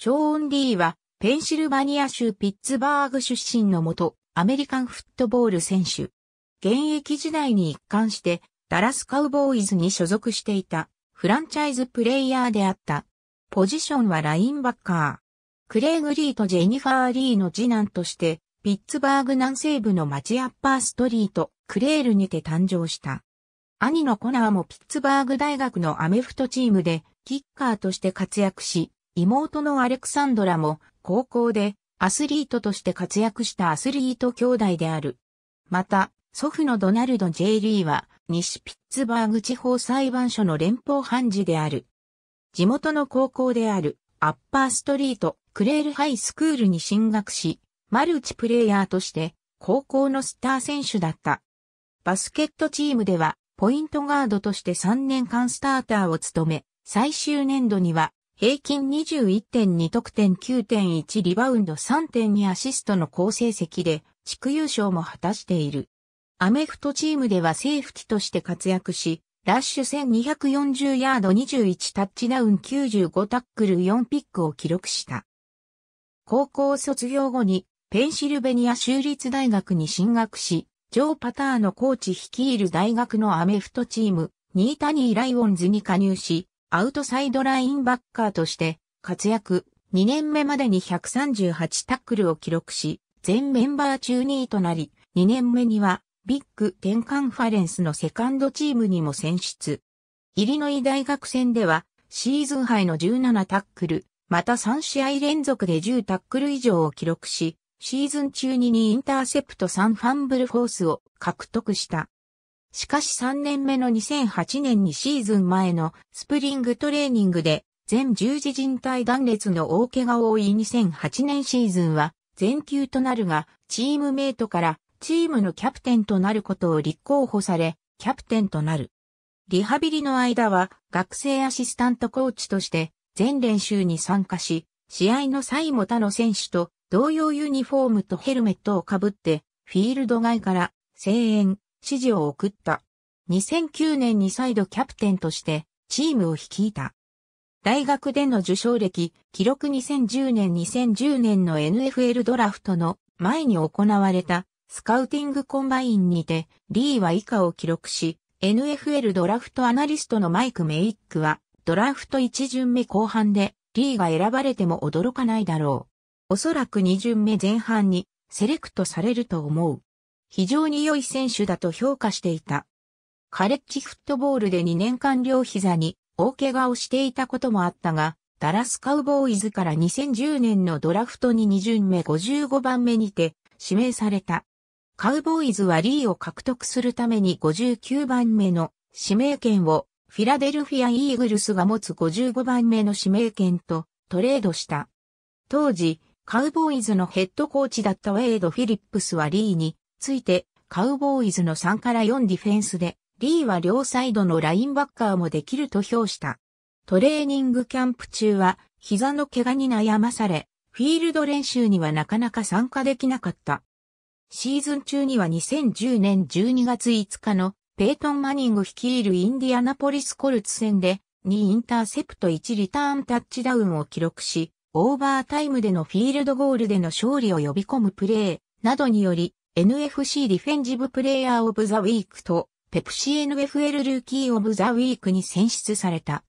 ショーン・リーは、ペンシルバニア州ピッツバーグ出身のもと、アメリカンフットボール選手。現役時代に一貫して、ダラスカウボーイズに所属していた、フランチャイズプレイヤーであった。ポジションはラインバッカー。クレイグ・リーとジェニファー・リーの次男として、ピッツバーグ南西部の町アッパーストリート、クレールにて誕生した。兄のコナーもピッツバーグ大学のアメフトチームで、キッカーとして活躍し、妹のアレクサンドラも高校でアスリートとして活躍したアスリート兄弟である。また、祖父のドナルド・ジェイ・リーは西ピッツバーグ地方裁判所の連邦判事である。地元の高校であるアッパーストリートクレールハイスクールに進学し、マルチプレイヤーとして高校のスター選手だった。バスケットチームではポイントガードとして3年間スターターを務め、最終年度には平均21.2得点9.1リバウンド3.2アシストの好成績で地区優勝も果たしている。アメフトチームではセーフティとして活躍し、ラッシュ1240ヤード21タッチダウン95タックル4ピックを記録した。高校卒業後にペンシルベニア州立大学に進学し、ジョー・パターのコーチ率いる大学のアメフトチーム、ニータニー・ライオンズに加入し、アウトサイドラインバッカーとして活躍、2年目までに138タックルを記録し、全メンバー中2位となり、2年目にはビッグ10カンファレンスのセカンドチームにも選出。イリノイ大学戦ではシーズン杯の17タックル、また3試合連続で10タックル以上を記録し、シーズン中に2インターセプト3ファンブルフォースを獲得した。しかし3年目の2008年にシーズン前のスプリングトレーニングで全十字靭帯断裂の大怪我を負い2008年シーズンは全休となるが、チームメイトからチームのキャプテンとなることを立候補され、キャプテンとなる。リハビリの間は学生アシスタントコーチとして全練習に参加し、試合の際も他の選手と同様ユニフォームとヘルメットをかぶって、フィールド外から声援、指示を送った。2009年に再度キャプテンとしてチームを率いた。大学での受賞歴、記録2010年2010年の NFL ドラフトの前に行われたスカウティングコンバインにてリーは以下を記録し、NFL ドラフトアナリストのマイク・メイックはドラフト1巡目後半でリーが選ばれても驚かないだろう。おそらく2巡目前半にセレクトされると思う。非常に良い選手だと評価していた。カレッジフットボールで2年間両膝に大怪我をしていたこともあったが、ダラスカウボーイズから2010年のドラフトに2巡目55番目にて指名された。カウボーイズはリーを獲得するために59番目の指名権をフィラデルフィア・イーグルスが持つ55番目の指名権とトレードした。当時、カウボーイズのヘッドコーチだったウェイド・フィリップスはリーについて、カウボーイズの3から4ディフェンスで、リーは両サイドのラインバッカーもできると評した。トレーニングキャンプ中は、膝の怪我に悩まされ、フィールド練習にはなかなか参加できなかった。シーズン中には2010年12月5日のペイトン・マニング率いるインディアナポリス・コルツ戦で2インターセプト1リターンタッチダウンを記録し、オーバータイムでのフィールドゴールでの勝利を呼び込むプレーなどにより NFC ディフェンジブプレイヤーオブザウィークとペプシー NFL ルーキーオブザウィークに選出された。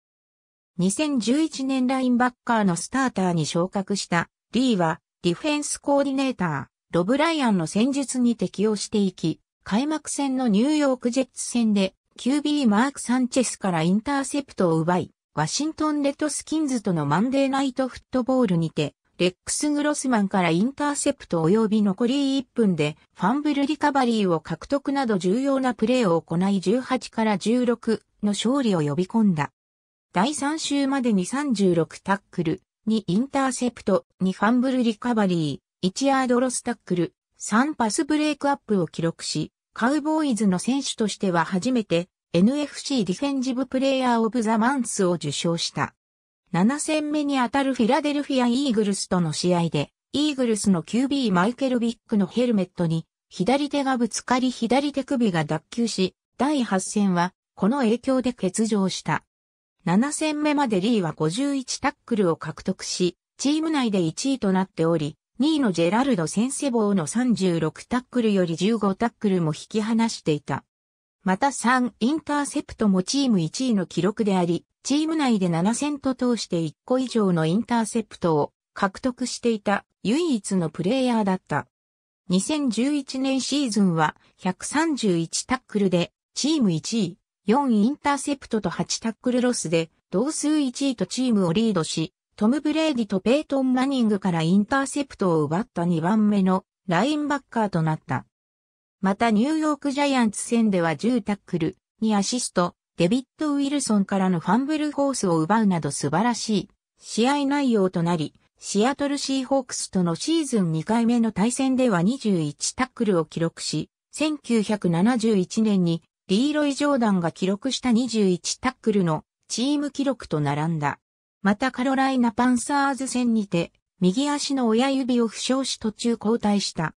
2011年ラインバッカーのスターターに昇格したリーはディフェンスコーディネーター、ロブライアンの戦術に適応していき、開幕戦のニューヨークジェッツ戦で QB マーク・サンチェスからインターセプトを奪い、ワシントン・レッドスキンズとのマンデーナイトフットボールにてレックス・グロスマンからインターセプト及び残り1分でファンブルリカバリーを獲得など重要なプレーを行い18から16の勝利を呼び込んだ。第3週までに36タックル、2インターセプト、2ファンブルリカバリー、1ヤードロスタックル、3パスブレイクアップを記録し、カウボーイズの選手としては初めて NFC ディフェンジブプレイヤーオブザマンスを受賞した。7戦目にあたるフィラデルフィア・イーグルスとの試合で、イーグルスの QB マイケル・ビックのヘルメットに、左手がぶつかり左手首が脱臼し、第8戦は、この影響で欠場した。7戦目までリーは51タックルを獲得し、チーム内で1位となっており、2位のジェラルド・センセボーの36タックルより15タックルも引き離していた。また3インターセプトもチーム1位の記録であり、チーム内で7戦と通して1個以上のインターセプトを獲得していた唯一のプレイヤーだった。2011年シーズンは131タックルでチーム1位、4インターセプトと8タックルロスで同数1位とチームをリードし、トム・ブレーディとペイトン・マニングからインターセプトを奪った2番目のラインバッカーとなった。またニューヨークジャイアンツ戦では10タックル、にアシスト、デビッド・ウィルソンからのファンブルフォースを奪うなど素晴らしい試合内容となり、シアトルシーホークスとのシーズン2回目の対戦では21タックルを記録し、1971年にリーロイ・ジョーダンが記録した21タックルのチーム記録と並んだ。またカロライナ・パンサーズ戦にて、右足の親指を負傷し途中交代した。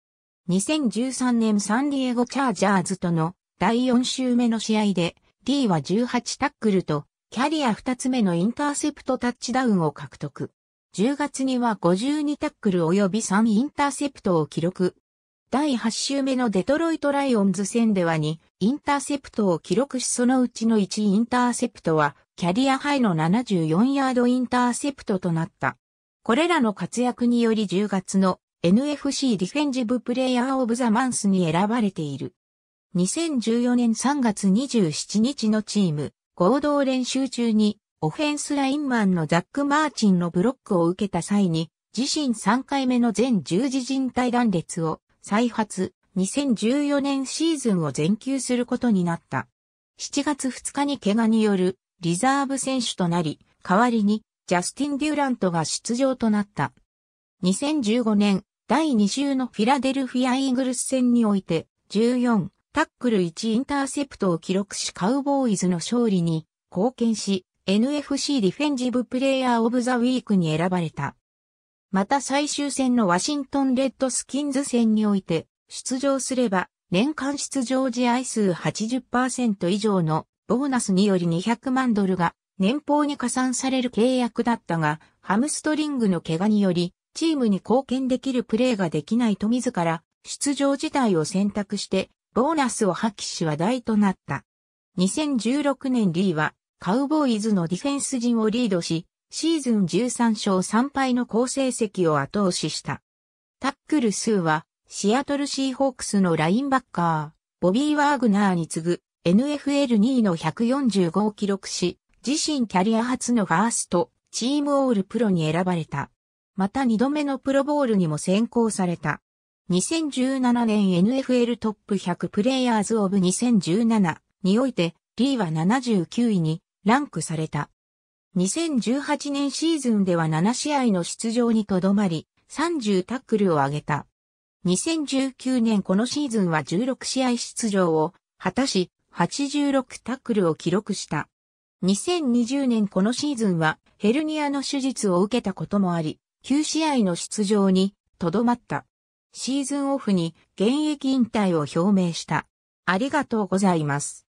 2013年サンディエゴ・チャージャーズとの第4週目の試合で、D は18タックルと、キャリア2つ目のインターセプトタッチダウンを獲得。10月には52タックル及び3インターセプトを記録。第8週目のデトロイトライオンズ戦では2インターセプトを記録しそのうちの1インターセプトはキャリアハイの74ヤードインターセプトとなった。これらの活躍により10月の NFC ディフェンジブプレイヤーオブザマンスに選ばれている。2014年3月27日のチーム合同練習中にオフェンスラインマンのザック・マーチンのブロックを受けた際に自身3回目の全十字人体断裂を再発2014年シーズンを全休することになった。7月2日に怪我によるリザーブ選手となり、代わりにジャスティン・デューラントが出場となった。2015年第2週のフィラデルフィア・イーグルス戦において14タックル1インターセプトを記録しカウボーイズの勝利に貢献し、NFC ディフェンジブプレイヤーオブザウィークに選ばれた。また最終戦のワシントンレッドスキンズ戦において、出場すれば、年間出場試合数80%以上のボーナスにより200万ドルが年俸に加算される契約だったが、ハムストリングの怪我により、チームに貢献できるプレーができないと自ら、出場自体を選択して、ボーナスを破棄し話題となった。2016年リーはカウボーイズのディフェンス陣をリードし、シーズン13勝3敗の好成績を後押しした。タックル数はシアトルシーホークスのラインバッカー、ボビー・ワーグナーに次ぐ NFL2 位の145を記録し、自身キャリア初のファースト、チームオールプロに選ばれた。また2度目のプロボールにも選考された。2017年 NFL トップ100プレイヤーズオブ2017において、リーは79位にランクされた。2018年シーズンでは7試合の出場にとどまり、30タックルを挙げた。2019年このシーズンは16試合出場を果たし、86タックルを記録した。2020年このシーズンはヘルニアの手術を受けたこともあり、9試合の出場にとどまった。シーズンオフに現役引退を表明した。ありがとうございます。